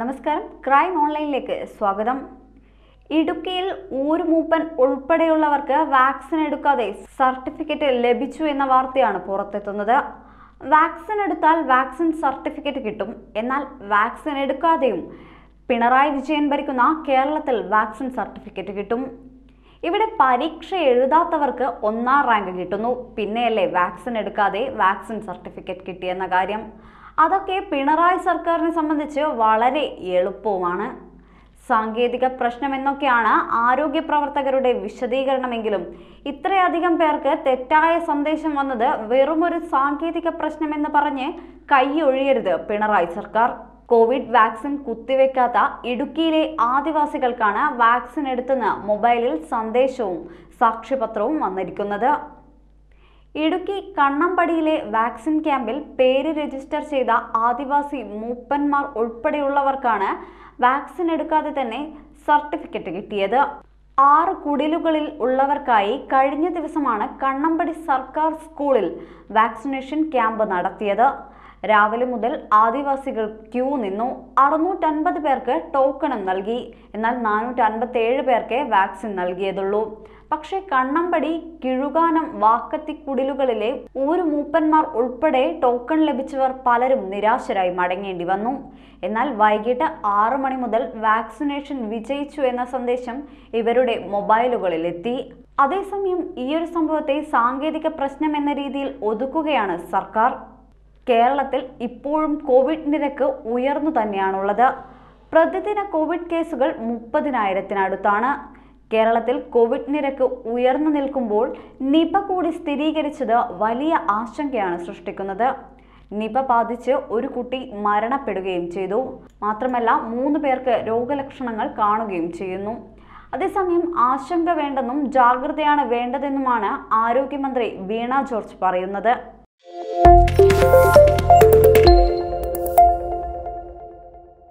നമസ്കാരം ക്രൈം ഓൺലൈനിലേക്ക് സ്വാഗതം ഇടുക്കിയിൽ ഊരുമൂപ്പൻ ഉൾപ്പെടെയുള്ളവർക്ക് വാക്സിൻ എടുക്കാതെ സർട്ടിഫിക്കറ്റ് ലഭിച്ചു എന്ന വാർത്തയാണ് പുറത്തെത്തുന്നത് വാക്സിൻ എടുത്താൽ വാക്സിൻ സർട്ടിഫിക്കറ്റ് കിട്ടും എന്നാൽ വാക്സിൻ എടുക്കാതെയും പിണറായി വിജയൻ ഭരിക്കുന്ന കേരളത്തിൽ വാക്സിൻ സർട്ടിഫിക്കറ്റ് കിട്ടും ഇവിടെ പരീക്ഷ എഴുതാത്തവർക്ക് ഒന്നാം റാങ്ക് കിട്ടുന്നു പിന്നെയല്ലേ വാക്സിൻ എടുക്കാതെ വാക്സിൻ സർട്ടിഫിക്കറ്റ് കിട്ടിയെന്ന കാര്യം അതൊക്കെ പിണറായി സർക്കാരിനെ സംബന്ധിച്ച് വളരെ എളുപ്പവുമാണ് സാങ്കേതിക പ്രശ്നമെന്നൊക്കെയാണ് ആരോഗ്യ പ്രവർത്തകരുടെ വിശദീകരണമെങ്കിലും ഇത്രയധികം പേർക്ക് തെറ്റായ സന്ദേശം വന്നത് വെറുമൊരു സാങ്കേതിക പ്രശ്നമെന്ന് പറഞ്ഞ് കൈയൊഴിയരുത് പിണറായി സർക്കാർ കോവിഡ് വാക്സിൻ കുത്തിവെക്കാത്ത ഇടുക്കിയിലെ ആദിവാസികൾക്കാണ് വാക്സിൻ എടുത്തെന്ന് മൊബൈലിൽ സന്ദേശവും സാക്ഷ്യപത്രവും വന്നിരിക്കുന്നത് ഇടുക്കി കണ്ണമ്പടിയിലെ വാക്സിൻ ക്യാമ്പിൽ പേര് രജിസ്റ്റർ ചെയ്ത ആദിവാസി മൂപ്പന്മാർ ഉൾപ്പെടെയുള്ളവർക്കാണ് വാക്സിൻ എടുക്കാതെ തന്നെ സർട്ടിഫിക്കറ്റ് കിട്ടിയത് ആറ് കുടിലുകളിൽ ഉള്ളവർക്കായി കഴിഞ്ഞ ദിവസമാണ് കണ്ണമ്പടി സർക്കാർ സ്കൂളിൽ വാക്സിനേഷൻ ക്യാമ്പ് നടത്തിയത് രാവിലെ മുതൽ ആദിവാസികൾ ക്യൂ നിന്നു അറുന്നൂറ്റൻപത് പേർക്ക് ടോക്കൺ നൽകി എന്നാൽ നാനൂറ്റൻപത്തേഴ് പേർക്ക് വാക്സിൻ നൽകിയതുള്ളൂ പക്ഷേ കണ്ണമ്പടി കിഴുകാനം വാക്കത്തി കുടിലുകളിലെ ഒരു മൂപ്പന്മാർ ഉൾപ്പെടെ ടോക്കൺ ലഭിച്ചവർ പലരും നിരാശരായി മടങ്ങേണ്ടി വന്നു എന്നാൽ വൈകിട്ട് ആറു മണി മുതൽ വാക്സിനേഷൻ വിജയിച്ചു എന്ന സന്ദേശം ഇവരുടെ മൊബൈലുകളിൽ എത്തി അതേസമയം ഈയൊരു സംഭവത്തെ സാങ്കേതിക പ്രശ്നം എന്ന രീതിയിൽ ഒതുക്കുകയാണ് സർക്കാർ കേരളത്തിൽ ഇപ്പോഴും കോവിഡ് നിരക്ക് ഉയർന്നു തന്നെയാണുള്ളത് പ്രതിദിന കോവിഡ് കേസുകൾ മുപ്പതിനായിരത്തിനടുത്താണ് കേരളത്തിൽ കോവിഡ് നിരക്ക് ഉയർന്നു നിൽക്കുമ്പോൾ നിപ കൂടി സ്ഥിരീകരിച്ചത് വലിയ ആശങ്കയാണ് സൃഷ്ടിക്കുന്നത് നിപ ബാധിച്ച് ഒരു കുട്ടി മരണപ്പെടുകയും ചെയ്തു മാത്രമല്ല മൂന്ന് പേർക്ക് രോഗലക്ഷണങ്ങൾ കാണുകയും ചെയ്യുന്നു അതേസമയം ആശങ്ക വേണ്ടെന്നും ജാഗ്രതയാണ് വേണ്ടതെന്നുമാണ് ആരോഗ്യമന്ത്രി വീണ ജോർജ് പറയുന്നത്